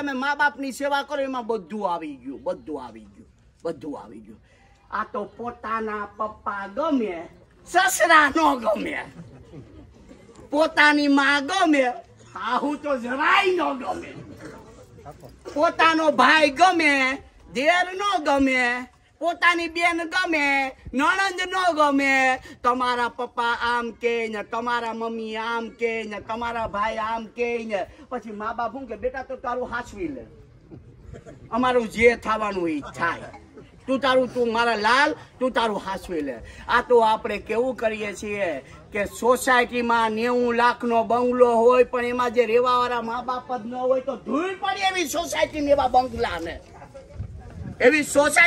તમે મા બાપની સેવા કરો એમાં બધું આવી ગયું બધું આવી ગયું બધું આવી ગયું આ તો પોતાના પપ્પા ગમે સસરા નો ગમે પોતાની મા ગમે આહુ તો જરાય ન ગમે પોતાનો ભાઈ ગમે દેર નો ગમે પોતાની બેન ગમે નણંદ ન ગમે તમારા પપ્પા આમ કે તમારા મમ્મી આમ કે તમારા ભાઈ આમ કે પછી મા બાપ કે બેટા તો તારું હાસવી લે અમારું જે થવાનું એ થાય તું તારું તું મારા લાલ તું તારું હાસવી લે આ તો આપણે કેવું કરીએ છીએ કે સોસાયટીમાં નેવું લાખનો બંગલો હોય પણ એમાં જે રેવા વાળા મા બાપ જ ન હોય તો ધૂળ પડી એવી સોસાયટી ને એવા બંગલા બંગલાને એવી સોસાયટી